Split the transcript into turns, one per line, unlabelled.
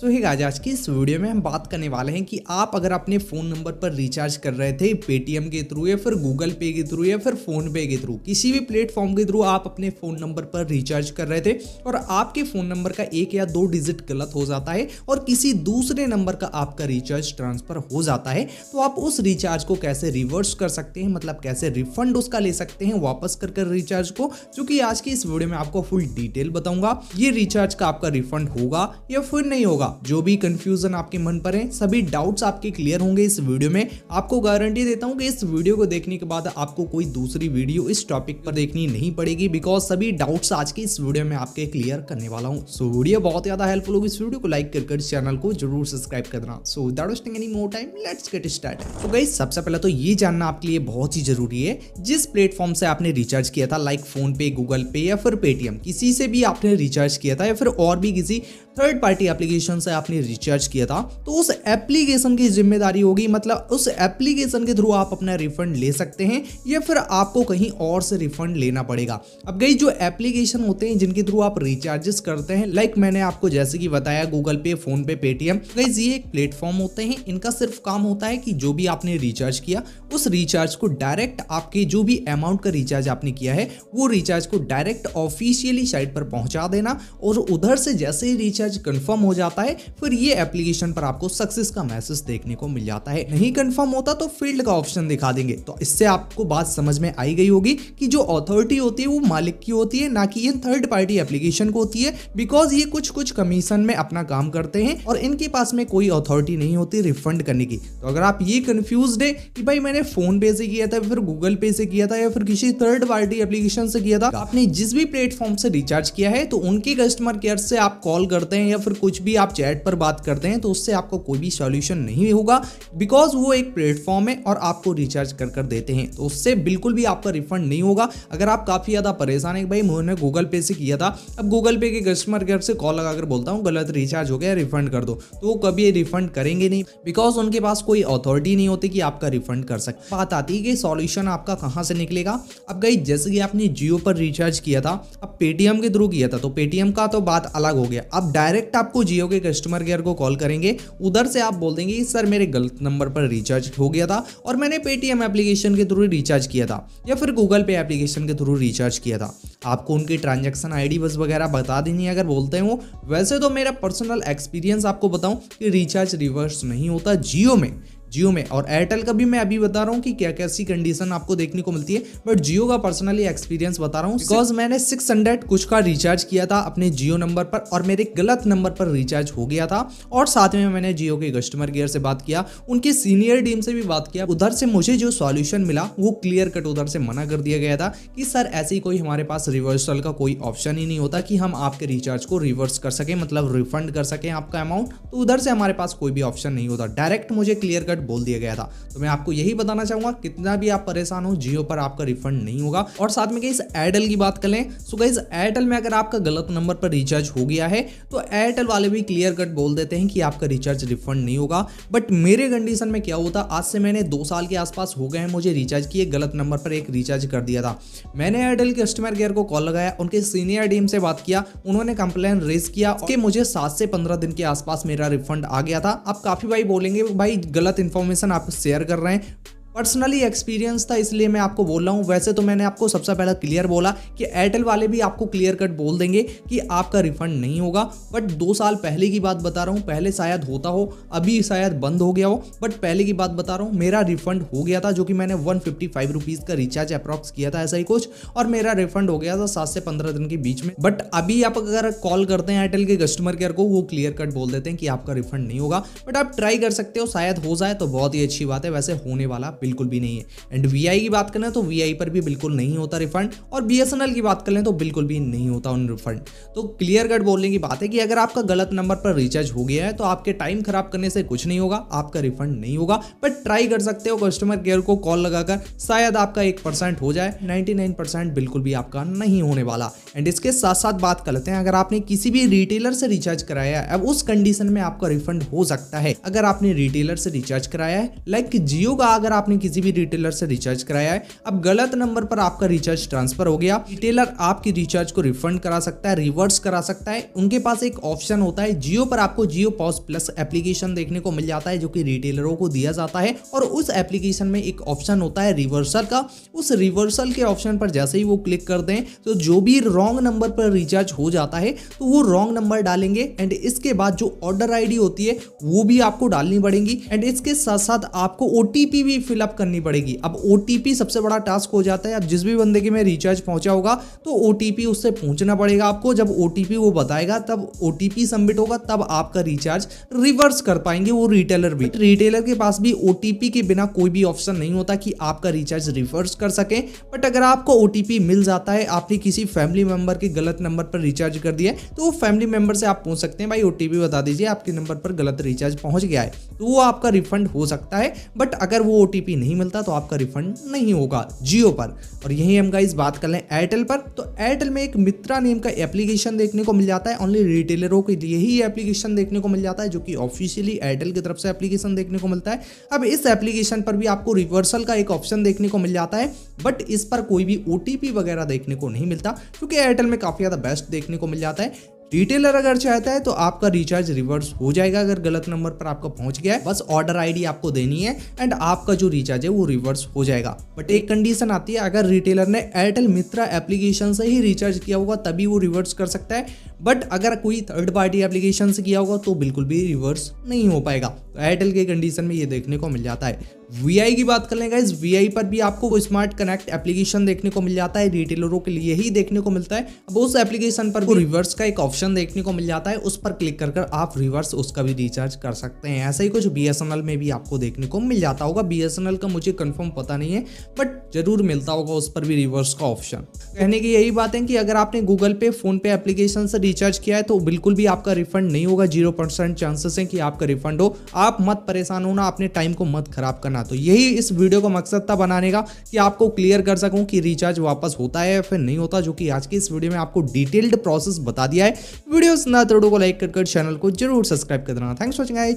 सो ही आज आज की इस वीडियो में हम बात करने वाले हैं कि आप अगर अपने फ़ोन नंबर पर रिचार्ज कर रहे थे पेटीएम के थ्रू या फिर गूगल पे के थ्रू या फिर फ़ोनपे के थ्रू किसी भी प्लेटफॉर्म के थ्रू आप अपने फ़ोन नंबर पर रिचार्ज कर रहे थे और आपके फ़ोन नंबर का एक या दो डिजिट गलत हो जाता है और किसी दूसरे नंबर का आपका रिचार्ज ट्रांसफ़र हो जाता है तो आप उस रिचार्ज को कैसे रिवर्स कर सकते हैं मतलब कैसे रिफंड उसका ले सकते हैं वापस कर कर रिचार्ज को चूंकि आज की इस वीडियो में आपको फुल डिटेल बताऊंगा ये रिचार्ज का आपका रिफंड होगा या फिर नहीं होगा होगा जो भी कंफ्यूजन आपके मन पर है सभी डाउट्स आपके क्लियर होंगे इस वीडियो में आपको गारंटी देता हूं कि इस वीडियो को देखने के बाद आपको कोई दूसरी वीडियो इस टॉपिक पर देखनी नहीं पड़ेगी बिकॉज सभी डाउट्स आज के इस वीडियो में आपके क्लियर करने वाला हूँ सो वीडियो बहुत ज्यादा हेल्पफुल होगी इस वीडियो को लाइक कर चैनल को जरूर सब्सक्राइब करना so without any more time let's get start तो गई सबसे पहले तो ये जानना आपके लिए बहुत ही जरूरी है जिस प्लेटफॉर्म से आपने रिचार्ज किया था लाइक फोन पे गूगल पे या फिर पेटीएम किसी से भी आपने रिचार्ज किया था या फिर और भी किसी थर्ड पार्टी एप्लीकेशन एप्लीकेशन से आपने रिचार्ज किया था तो उस एप्लीकेशन की जिम्मेदारी होगी मतलब उस एप्लीकेशन के थ्रू आप अपना रिफंड ले सकते हैं या फिर आपको कहीं और से रिफंड लेना पड़ेगा अब गई जो एप्लीकेशन होते हैं जिनके थ्रू आप रिचार्जेस करते हैं लाइक मैंने आपको जैसे कि बताया गूगल पे फोन पे पेटीएम गई ये एक प्लेटफॉर्म होते हैं इनका सिर्फ काम होता है कि जो भी आपने रिचार्ज किया उस रिचार्ज को डायरेक्ट आपके जो भी अमाउंट का रिचार्ज आपने किया है वो रिचार्ज को डायरेक्ट ऑफिशियली साइट पर पहुंचा देना और उधर से जैसे ही रिचार्ज कंफर्म हो जाता है है फिर ये एप्लीकेशन पर आपको सक्सेस का मैसेज देखने को मिल जाता है नहीं कंफर्म होता तो फील्ड का ऑप्शन दिखा देंगे तो इससे आपको बात समझ में आई गई होगी कि जो अथॉरिटी होती है वो मालिक की होती है ना कि ये थर्ड पार्टी एप्लीकेशन को होती है बिकॉज ये कुछ कुछ कमीशन में अपना काम करते हैं और इनके पास में कोई अथॉरिटी नहीं होती रिफंड करने की तो अगर आप ये कंफ्यूज है कि भाई मैंने फोन पे से किया था फिर गूगल पे से किया था या फिर किसी थर्ड पार्टी एप्लीकेशन से किया था आपने जिस भी प्लेटफॉर्म से रिचार्ज किया है तो उनके कस्टमर केयर से आप कॉल करते हैं या फिर कुछ भी आप चैट पर बात करते हैं तो उससे आपको कोई भी सॉल्यूशन नहीं होगा बिकॉज वो एक प्लेटफॉर्म है और आपको रिचार्ज कर कर देते हैं तो उससे बिल्कुल भी आपका रिफंड नहीं होगा अगर आप काफ़ी ज़्यादा परेशान है भाई मैंने गूगल पे से किया था अब गूगल पे के कस्टमर केयर से कॉल लगाकर बोलता हूँ गलत रिचार्ज हो गया रिफंड कर दो तो वो कभी रिफंड करेंगे नहीं बिकॉज उनके पास कोई अथॉरिटी नहीं होती कि आपका रिफंड कर सकते बात आती है कि सॉल्यूशन आपका कहाँ से निकलेगा अब गई जैसे कि आपने जियो पर रिचार्ज किया था अब पेटीएम के थ्रू किया था तो पेटीएम का तो बात अलग हो गया अब डायरेक्ट आपको जियो के कस्टमर केयर को कॉल करेंगे उधर से आप बोल देंगे कि सर मेरे गलत नंबर पर रिचार्ज हो गया था और मैंने पेटीएम एप्लीकेशन के थ्रू रिचार्ज किया था या फिर गूगल पे एप्लीकेशन के थ्रू रिचार्ज किया था आपको उनकी ट्रांजेक्शन आई बस वगैरह बता देनी अगर बोलते हो वैसे तो मेरा पर्सनल एक्सपीरियंस आपको बताऊं कि रिचार्ज रिवर्स नहीं होता जियो में जियो में और एयरटेल का भी मैं अभी बता रहा हूँ कि क्या कैसी कंडीशन आपको देखने को मिलती है बट जियो का पर्सनली एक्सपीरियंस बता रहा हूँ बिकॉज मैंने सिक्स कुछ का रिचार्ज किया था अपने जियो नंबर पर और मेरे गलत नंबर पर रिचार्ज हो गया था और साथ में मैंने जियो के कस्टमर केयर से बात किया उनके सीनियर टीम से भी बात किया उधर से मुझे जो सॉल्यूशन मिला वो क्लियर कट उधर से मना कर दिया गया था कि सर ऐसी कोई हमारे पास रिवर्सल का कोई ऑप्शन ही नहीं होता कि हम आपके रिचार्ज को रिवर्स कर सकें मतलब रिफंड कर सकें आपका अमाउंट तो उधर से हमारे पास कोई भी ऑप्शन नहीं होता डायरेक्ट मुझे क्लियर कट बोल दिया गया था तो मैं आपको यही बताना चाहूंगा कितना भी आप परेशान हो जियो पर आपका रिफंड नहीं होगा और साथ में इस एयरटेल की बात करें सो गाइज एयरटेल में अगर आपका गलत नंबर पर रिचार्ज हो गया है तो एयरटेल वाले भी क्लियर कट बोल देते हैं कि आपका रिचार्ज रिफंड नहीं होगा बट मेरे कंडीशन में क्या होता आज से मैंने दो साल के आसपास हो गए हैं मुझे रिचार्ज किए गलत नंबर पर एक रिचार्ज कर दिया था मैंने एयरटेल कस्टमर केयर को कॉल लगाया उनके सीनियर टीम से बात किया उन्होंने कंप्लेन रेज किया कि मुझे सात से पंद्रह दिन के आसपास मेरा रिफंड आ गया था आप काफी भाई बोलेंगे भाई गलत इन्फॉर्मेशन आप शेयर कर रहे हैं पर्सनली एक्सपीरियंस था इसलिए मैं आपको बोल रहा हूँ वैसे तो मैंने आपको सबसे पहला क्लियर बोला कि एयरटेल वाले भी आपको क्लियर कट बोल देंगे कि आपका रिफंड नहीं होगा बट दो साल पहले की बात बता रहा हूँ पहले शायद होता हो अभी शायद बंद हो गया हो बट पहले की बात बता रहा हूँ मेरा रिफंड हो गया था जो कि मैंने वन फिफ्टी फाइव रुपीज़ का रिचार्ज अप्रॉक्स किया था ऐसा ही कुछ और मेरा रिफंड हो गया था सात से पंद्रह दिन के बीच में बट अभी आप अगर कॉल करते हैं एयरटेल के कस्टमर केयर को वो क्लियर कट बोल देते हैं कि आपका रिफंड नहीं होगा बट आप ट्राई कर सकते हो शायद हो जाए तो बहुत ही अच्छी बात है वैसे होने वाला बिल्कुल भी नहीं है एंड वी की बात करें तो वी पर भी बिल्कुल नहीं होता रिफंड और बी की बात कर लें तो बिल्कुल भी नहीं होता उन रिफंड तो क्लियर कट बोलने की बात है कि अगर आपका गलत नंबर पर रिचार्ज हो गया है तो आपके टाइम खराब करने से कुछ नहीं होगा आपका रिफंड नहीं होगा बट ट्राई कर सकते हो कस्टमर केयर को कॉल लगाकर शायद आपका एक परसेंट हो जाए 99% बिल्कुल भी आपका नहीं होने वाला एंड इसके साथ साथ बात कर लेते हैं अगर आपने किसी भी रिटेलर से रिचार्ज कराया है अब उस कंडीशन में आपका रिफंड हो सकता है अगर आपने रिटेलर से रिचार्ज कराया है लाइक जियो का अगर आपने आपने किसी भी रिटेलर से रिचार्ज कराया है अब गलत नंबर पर आपका रिचार्ज ट्रांसफर हो गया रिटेलर आपकी रिचार्ज को रिफंड करा सकता है रिवर्स करा सकता है उनके पास एक ऑप्शन होता है जियो पर आपको जियो पॉज प्लस एप्लीकेशन देखने को मिल जाता है जो कि रिटेलरों को दिया जाता है और उस एप्लीकेशन में एक ऑप्शन होता है रिवर्सल का उस रिवर्सल के ऑप्शन पर जैसे ही वो क्लिक कर दें तो जो भी रॉन्ग नंबर पर रिचार्ज हो जाता है तो वो रॉन्ग नंबर डालेंगे एंड इसके बाद जो ऑर्डर आईडी होती है वो भी आपको डालनी पड़ेगी एंड इसके साथ साथ आपको ओटीपी भी फिलअप सेटअप करनी पड़ेगी अब ओ सबसे बड़ा टास्क हो जाता है अब जिस भी बंदे के में रिचार्ज पहुंचा होगा तो ओ उससे पहुंचना पड़ेगा आपको जब ओ वो बताएगा तब ओ सबमिट होगा तब आपका रिचार्ज रिवर्स कर पाएंगे वो रिटेलर भी रिटेलर के पास भी ओ के बिना कोई भी ऑप्शन नहीं होता कि आपका रिचार्ज रिवर्स कर सके बट अगर आपको ओ मिल जाता है आपने किसी फैमिली मेंबर के गलत नंबर पर रिचार्ज कर दिया तो वो फैमिली मेंबर से आप पूछ सकते हैं भाई ओ बता दीजिए आपके नंबर पर गलत रिचार्ज पहुंच गया है तो वो आपका रिफंड हो सकता है बट अगर वो ओ गारंटी नहीं मिलता तो आपका रिफंड नहीं होगा जियो पर और यही हम गाइज बात कर लें एयरटेल पर तो एयरटेल में एक मित्रा नेम का एप्लीकेशन देखने को मिल जाता है ओनली रिटेलरों के लिए ही एप्लीकेशन देखने को मिल जाता है जो कि ऑफिशियली एयरटेल की तरफ से एप्लीकेशन देखने को मिलता है अब इस एप्लीकेशन पर भी आपको रिवर्सल का एक ऑप्शन देखने को मिल जाता है बट इस पर कोई भी ओ वगैरह देखने को नहीं मिलता क्योंकि एयरटेल में काफ़ी ज़्यादा बेस्ट देखने को मिल जाता है रिटेलर अगर चाहता है तो आपका रिचार्ज रिवर्स हो जाएगा अगर गलत नंबर पर आपका पहुंच गया है बस ऑर्डर आईडी आपको देनी है एंड आपका जो रिचार्ज है वो रिवर्स हो जाएगा बट एक कंडीशन आती है अगर रिटेलर ने एयरटेल मित्रा एप्लीकेशन से ही रिचार्ज किया होगा तभी वो रिवर्स कर सकता है बट अगर कोई थर्ड पार्टी एप्लीकेशन से किया होगा तो बिल्कुल भी रिवर्स नहीं हो पाएगा तो एयरटेल के कंडीशन में ये देखने को मिल जाता है वीआई की बात कर लें गाइज वीआई पर भी आपको स्मार्ट कनेक्ट एप्लीकेशन देखने को मिल जाता है रिटेलरों के लिए ही देखने को मिलता है अब उस एप्लीकेशन पर भी रिवर्स का एक ऑप्शन देखने को मिल जाता है उस पर क्लिक कर कर आप रिवर्स उसका भी रिचार्ज कर सकते हैं ऐसा ही कुछ बी में भी आपको देखने को मिल जाता होगा बी का मुझे कन्फर्म पता नहीं है बट जरूर मिलता होगा उस पर भी रिवर्स का ऑप्शन कहने की यही बात है कि अगर आपने गूगल पे फोन पे एप्लीकेशन से रिचार्ज किया है तो बिल्कुल भी आपका रिफंड नहीं होगा जीरो चांसेस है कि आपका रिफंड हो आप मत परेशान होना अपने टाइम को मत खराब करना करना तो यही इस वीडियो का मकसद था बनाने का कि आपको क्लियर कर सकूं कि रिचार्ज वापस होता है या फिर नहीं होता जो कि आज की इस वीडियो में आपको डिटेल्ड प्रोसेस बता दिया है वीडियो ना तोड़ो को लाइक कर चैनल को जरूर सब्सक्राइब कर देना थैंक्स वॉचिंग आई